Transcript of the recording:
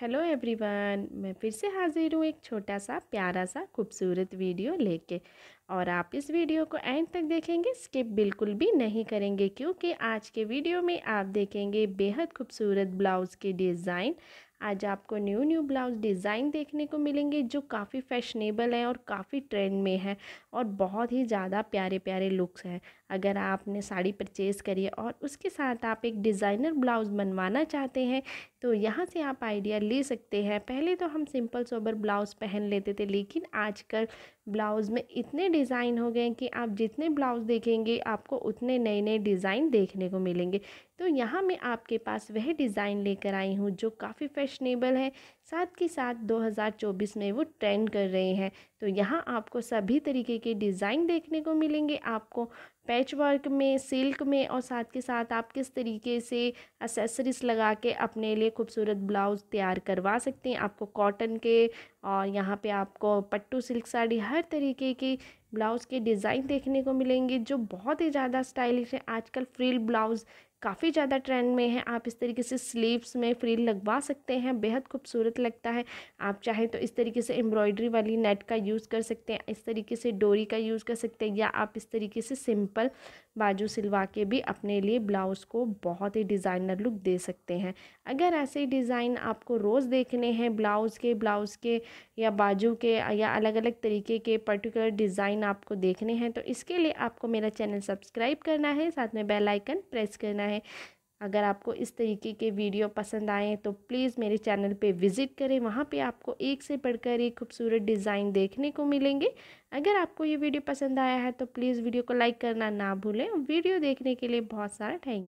hello everyone मैं फिर से हाजिर हूँ एक छोटा सा प्यारा सा खूबसूरत वीडियो लेके और आप इस वीडियो को एंड तक देखेंगे स्किप बिल्कुल भी नहीं करेंगे क्योंकि आज के वीडियो में आप देखेंगे बेहद खूबसूरत ब्लाउज़ के डिज़ाइन आज आपको न्यू न्यू ब्लाउज़ डिज़ाइन देखने को मिलेंगे जो काफ़ी फैशनेबल हैं और काफ़ी ट्रेंड में है और बहुत ही ज़्यादा प्यारे प्यारे लुक्स हैं अगर आपने साड़ी परचेज़ करी है और उसके साथ आप एक डिज़ाइनर ब्लाउज़ बनवाना चाहते हैं तो यहाँ से आप आइडिया ले सकते हैं पहले तो हम सिंपल सोबर ब्लाउज़ पहन लेते थे लेकिन आजकल ब्लाउज़ में इतने डिज़ाइन हो गए कि आप जितने ब्लाउज़ देखेंगे आपको उतने नए नए डिज़ाइन देखने को मिलेंगे तो यहाँ मैं आपके पास वह डिज़ाइन लेकर आई हूँ जो काफ़ी फैशनेबल है साथ के साथ 2024 में वो ट्रेंड कर रहे हैं तो यहाँ आपको सभी तरीके के डिज़ाइन देखने को मिलेंगे आपको पैच वर्क में सिल्क में और साथ के साथ आप किस तरीके से एसेसरीज लगा के अपने लिए खूबसूरत ब्लाउज़ तैयार करवा सकते हैं आपको कॉटन के और यहाँ पे आपको पट्टू सिल्क साड़ी हर तरीके की ब्लाउज़ के डिज़ाइन देखने को मिलेंगे जो बहुत ही ज़्यादा स्टाइलिश है आजकल फ्रिल ब्लाउज़ काफ़ी ज़्यादा ट्रेंड में है आप इस तरीके से स्लीव्स में फ्रील लगवा सकते हैं बेहद खूबसूरत लगता है आप चाहें तो इस तरीके से एम्ब्रॉयडरी वाली नेट का यूज़ कर सकते हैं इस तरीके से डोरी का यूज़ कर सकते हैं या आप इस तरीके से सिंपल बाजू सिलवा के भी अपने लिए ब्लाउज़ को बहुत ही डिज़ाइनर लुक दे सकते हैं अगर ऐसे डिज़ाइन आपको रोज़ देखने हैं ब्लाउज़ के ब्लाउज़ के या बाजू के या अलग अलग तरीके के पर्टिकुलर डिज़ाइन आपको देखने हैं तो इसके लिए आपको मेरा चैनल सब्सक्राइब करना है साथ में बेल आइकन प्रेस करना है है अगर आपको इस तरीके के वीडियो पसंद आए तो प्लीज़ मेरे चैनल पे विज़िट करें वहाँ पे आपको एक से बढ़कर एक खूबसूरत डिज़ाइन देखने को मिलेंगे अगर आपको ये वीडियो पसंद आया है तो प्लीज़ वीडियो को लाइक करना ना भूलें वीडियो देखने के लिए बहुत सारा थैंक